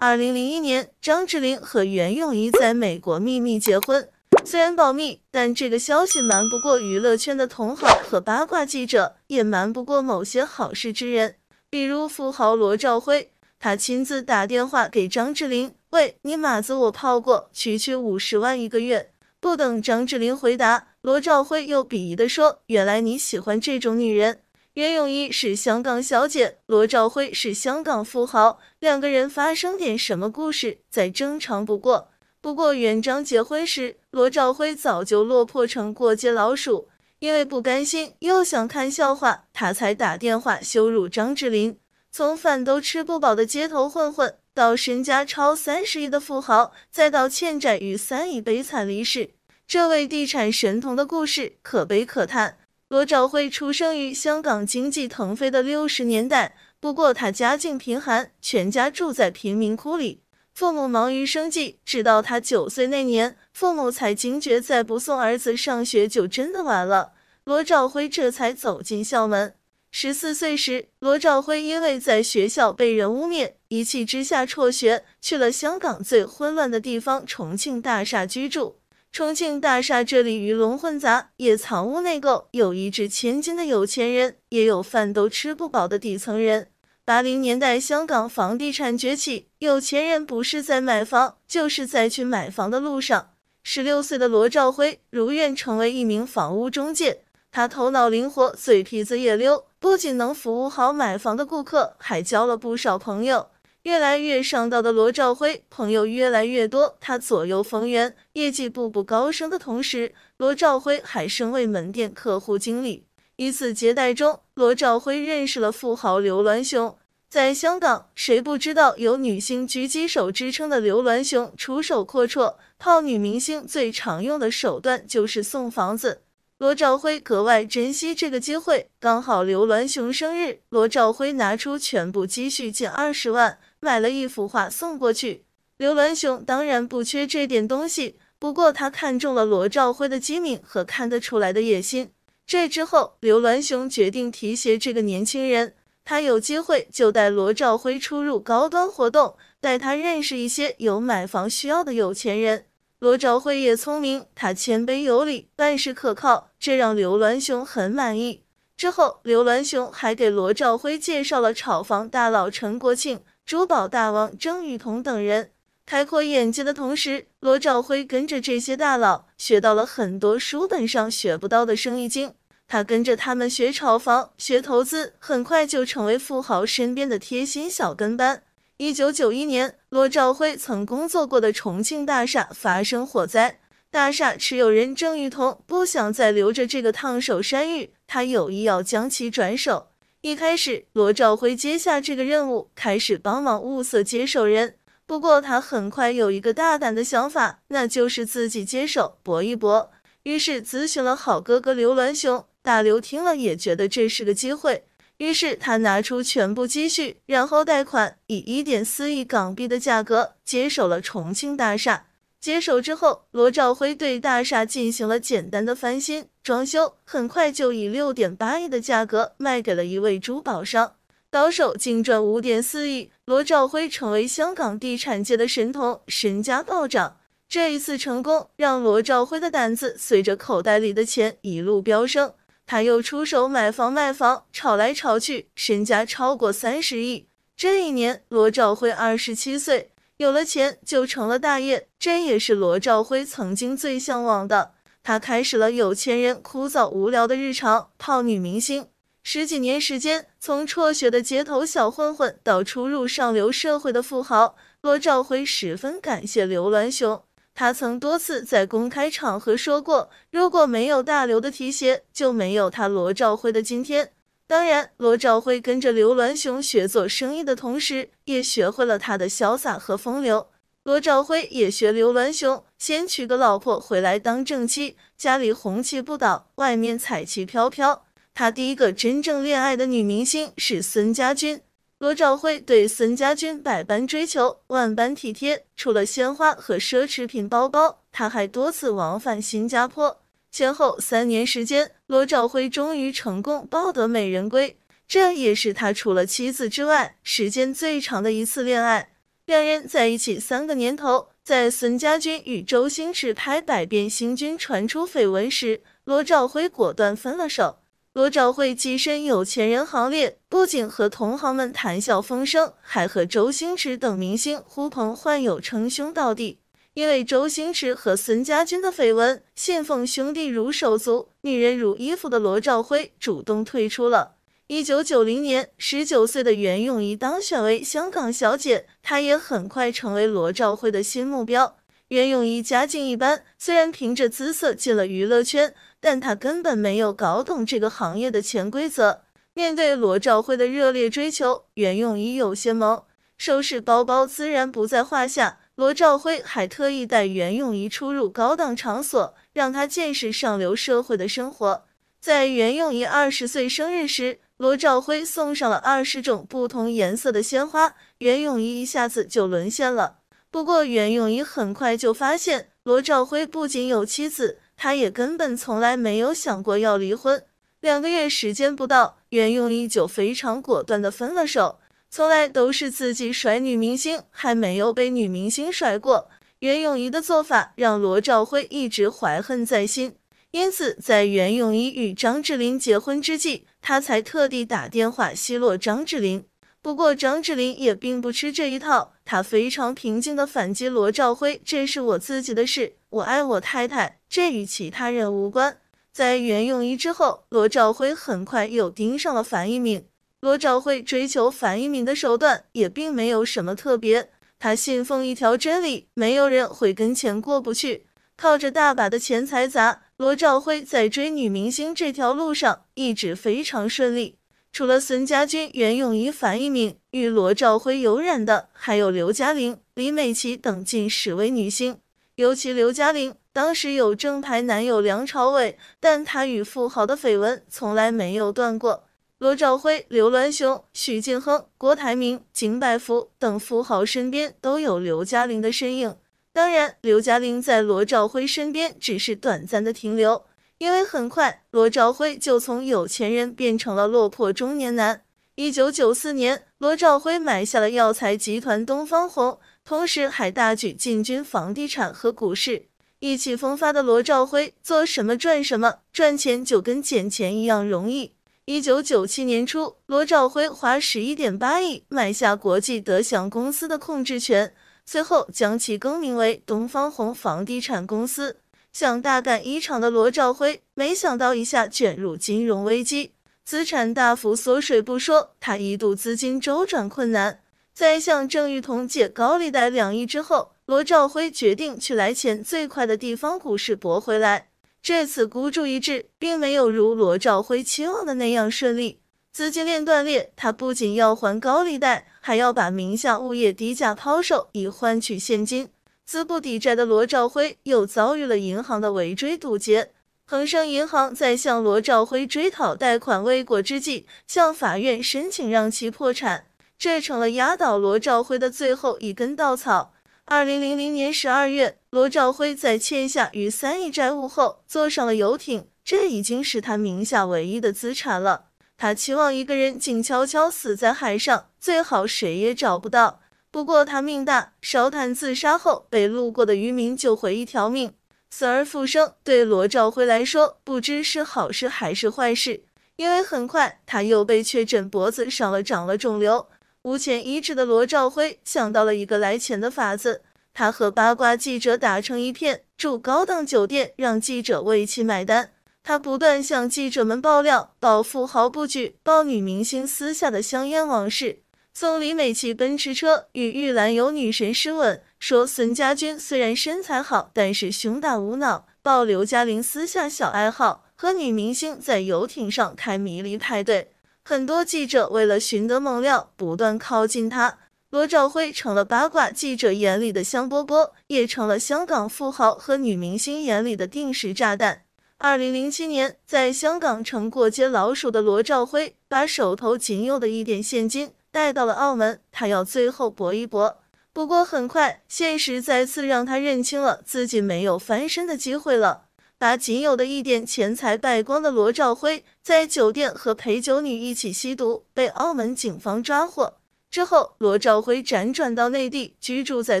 二零零一年，张智霖和袁咏仪在美国秘密结婚。虽然保密，但这个消息瞒不过娱乐圈的同行和八卦记者，也瞒不过某些好事之人，比如富豪罗兆辉。他亲自打电话给张智霖：“喂，你马子我泡过，区区五十万一个月。”不等张智霖回答，罗兆辉又鄙夷地说：“原来你喜欢这种女人。”袁咏仪是香港小姐，罗兆辉是香港富豪，两个人发生点什么故事再正常不过。不过袁张结婚时，罗兆辉早就落魄成过街老鼠，因为不甘心又想看笑话，他才打电话羞辱张智霖。从饭都吃不饱的街头混混，到身家超三十亿的富豪，再到欠债逾三亿悲惨离世，这位地产神童的故事可悲可叹。罗兆辉出生于香港经济腾飞的六十年代，不过他家境贫寒，全家住在贫民窟里。父母忙于生计，直到他九岁那年，父母才惊觉再不送儿子上学就真的完了。罗兆辉这才走进校门。十四岁时，罗兆辉因为在学校被人污蔑，一气之下辍学，去了香港最混乱的地方——重庆大厦居住。重庆大厦这里鱼龙混杂，也藏污内垢，有一掷千金的有钱人，也有饭都吃不饱的底层人。八零年代，香港房地产崛起，有钱人不是在买房，就是在去买房的路上。十六岁的罗兆辉如愿成为一名房屋中介，他头脑灵活，嘴皮子也溜，不仅能服务好买房的顾客，还交了不少朋友。越来越上道的罗兆辉，朋友越来越多，他左右逢源，业绩步步高升的同时，罗兆辉还升为门店客户经理。一次接待中，罗兆辉认识了富豪刘銮雄。在香港，谁不知道有“女星狙击手”之称的刘銮雄出手阔绰，泡女明星最常用的手段就是送房子。罗兆辉格外珍惜这个机会，刚好刘銮雄生日，罗兆辉拿出全部积蓄近二十万。买了一幅画送过去，刘銮雄当然不缺这点东西，不过他看中了罗兆辉的机敏和看得出来的野心。这之后，刘銮雄决定提携这个年轻人，他有机会就带罗兆辉出入高端活动，带他认识一些有买房需要的有钱人。罗兆辉也聪明，他谦卑有礼，办事可靠，这让刘銮雄很满意。之后，刘銮雄还给罗兆辉介绍了炒房大佬陈国庆。珠宝大王郑裕彤等人开阔眼界的同时，罗兆辉跟着这些大佬学到了很多书本上学不到的生意经。他跟着他们学炒房、学投资，很快就成为富豪身边的贴心小跟班。一九九一年，罗兆辉曾工作过的重庆大厦发生火灾，大厦持有人郑裕彤不想再留着这个烫手山芋，他有意要将其转手。一开始，罗兆辉接下这个任务，开始帮忙物色接手人。不过，他很快有一个大胆的想法，那就是自己接手搏一搏。于是，咨询了好哥哥刘銮雄，大刘听了也觉得这是个机会，于是他拿出全部积蓄，然后贷款以一点四亿港币的价格接手了重庆大厦。接手之后，罗兆辉对大厦进行了简单的翻新装修，很快就以六点八亿的价格卖给了一位珠宝商，到手净赚五点四亿。罗兆辉成为香港地产界的神童，身家暴涨。这一次成功让罗兆辉的胆子随着口袋里的钱一路飙升，他又出手买房卖房，炒来炒去，身家超过三十亿。这一年，罗兆辉二十七岁。有了钱就成了大爷，这也是罗兆辉曾经最向往的。他开始了有钱人枯燥无聊的日常，泡女明星。十几年时间，从辍学的街头小混混到出入上流社会的富豪，罗兆辉十分感谢刘銮雄。他曾多次在公开场合说过，如果没有大刘的提携，就没有他罗兆辉的今天。当然，罗兆辉跟着刘銮雄学做生意的同时，也学会了他的潇洒和风流。罗兆辉也学刘銮雄，先娶个老婆回来当正妻，家里红旗不倒，外面彩旗飘飘。他第一个真正恋爱的女明星是孙佳君，罗兆辉对孙佳君百般追求，万般体贴，除了鲜花和奢侈品包包，他还多次往返新加坡。前后三年时间，罗兆辉终于成功抱得美人归，这也是他除了妻子之外时间最长的一次恋爱。两人在一起三个年头，在孙家军与周星驰拍《百变星君》传出绯闻时，罗兆辉果断分了手。罗兆辉跻身有钱人行列，不仅和同行们谈笑风生，还和周星驰等明星呼朋唤友，称兄道弟。因为周星驰和孙佳君的绯闻，信奉兄弟如手足，女人如衣服的罗兆辉主动退出了。一九九零年，十九岁的袁咏仪当选为香港小姐，她也很快成为罗兆辉的新目标。袁咏仪家境一般，虽然凭着姿色进了娱乐圈，但她根本没有搞懂这个行业的潜规则。面对罗兆辉的热烈追求，袁咏仪有些懵，收拾包包自然不在话下。罗兆辉还特意带袁咏仪出入高档场所，让她见识上流社会的生活。在袁咏仪二十岁生日时，罗兆辉送上了二十种不同颜色的鲜花，袁咏仪一下子就沦陷了。不过，袁咏仪很快就发现罗兆辉不仅有妻子，他也根本从来没有想过要离婚。两个月时间不到，袁咏仪就非常果断地分了手。从来都是自己甩女明星，还没有被女明星甩过。袁咏仪的做法让罗兆辉一直怀恨在心，因此在袁咏仪与张智霖结婚之际，他才特地打电话奚落张智霖。不过张智霖也并不吃这一套，他非常平静的反击罗兆辉：“这是我自己的事，我爱我太太，这与其他人无关。”在袁咏仪之后，罗兆辉很快又盯上了樊一鸣。罗兆辉追求樊一明的手段也并没有什么特别，他信奉一条真理：没有人会跟钱过不去。靠着大把的钱财砸，罗兆辉在追女明星这条路上一直非常顺利。除了孙佳君、袁咏仪、樊一明与罗兆辉有染的，还有刘嘉玲、李美琪等近十位女星。尤其刘嘉玲，当时有正牌男友梁朝伟，但她与富豪的绯闻从来没有断过。罗兆辉、刘銮雄、许晋亨、郭台铭、金百福等富豪身边都有刘嘉玲的身影。当然，刘嘉玲在罗兆辉身边只是短暂的停留，因为很快罗兆辉就从有钱人变成了落魄中年男。一九九四年，罗兆辉买下了药材集团东方红，同时还大举进军房地产和股市。意气风发的罗兆辉做什么赚什么，赚钱就跟捡钱一样容易。一九九七年初，罗兆辉花十一点八亿买下国际德祥公司的控制权，随后将其更名为东方红房地产公司。想大干一场的罗兆辉，没想到一下卷入金融危机，资产大幅缩水不说，他一度资金周转困难。在向郑裕彤借高利贷两亿之后，罗兆辉决定去来钱最快的地方——股市搏回来。这次孤注一掷，并没有如罗兆辉期望的那样顺利，资金链断裂，他不仅要还高利贷，还要把名下物业低价抛售以换取现金。资不抵债的罗兆辉又遭遇了银行的围追堵截，恒生银行在向罗兆辉追讨贷款未果之际，向法院申请让其破产，这成了压倒罗兆辉的最后一根稻草。二零零零年十二月。罗兆辉在欠下逾三亿债务后，坐上了游艇，这已经是他名下唯一的资产了。他期望一个人静悄悄死在海上，最好谁也找不到。不过他命大，烧炭自杀后被路过的渔民救回一条命，死而复生。对罗兆辉来说，不知是好事还是坏事，因为很快他又被确诊脖子上了长了肿瘤。无钱医治的罗兆辉想到了一个来钱的法子。他和八卦记者打成一片，住高档酒店，让记者为其买单。他不断向记者们爆料，曝富豪布局，爆女明星私下的香烟往事，送李美琪奔驰车，与玉兰油女神湿吻，说孙佳君虽然身材好，但是胸大无脑，爆刘嘉玲私下小爱好，和女明星在游艇上开迷离派对。很多记者为了寻得猛料，不断靠近他。罗兆辉成了八卦记者眼里的香饽饽，也成了香港富豪和女明星眼里的定时炸弹。二零零七年，在香港成过街老鼠的罗兆辉，把手头仅有的一点现金带到了澳门，他要最后搏一搏。不过，很快现实再次让他认清了自己没有翻身的机会了，把仅有的一点钱财败光的罗兆辉，在酒店和陪酒女一起吸毒，被澳门警方抓获。之后，罗兆辉辗转到内地居住在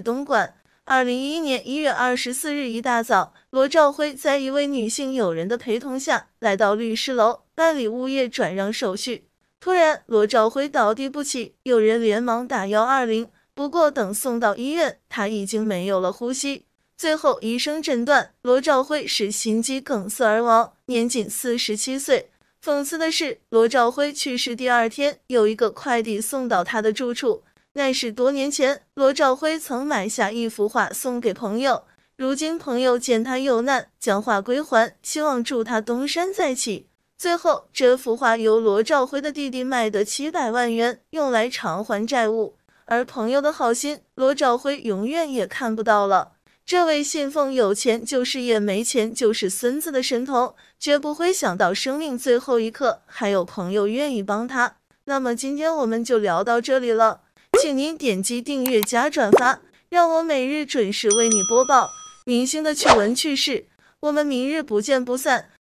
东莞。二零一一年一月二十四日一大早，罗兆辉在一位女性友人的陪同下来到律师楼办理物业转让手续。突然，罗兆辉倒地不起，有人连忙打幺二零。不过，等送到医院，他已经没有了呼吸。最后，医生诊断罗兆辉是心肌梗塞而亡，年仅四十七岁。讽刺的是，罗兆辉去世第二天，有一个快递送到他的住处。那是多年前，罗兆辉曾买下一幅画送给朋友，如今朋友见他有难，将画归还，希望助他东山再起。最后，这幅画由罗兆辉的弟弟卖得七百万元，用来偿还债务，而朋友的好心，罗兆辉永远也看不到了。这位信奉有钱就是爷，没钱就是孙子的神童，绝不会想到生命最后一刻还有朋友愿意帮他。那么今天我们就聊到这里了，请您点击订阅加转发，让我每日准时为你播报明星的趣闻趣事。我们明日不见不散。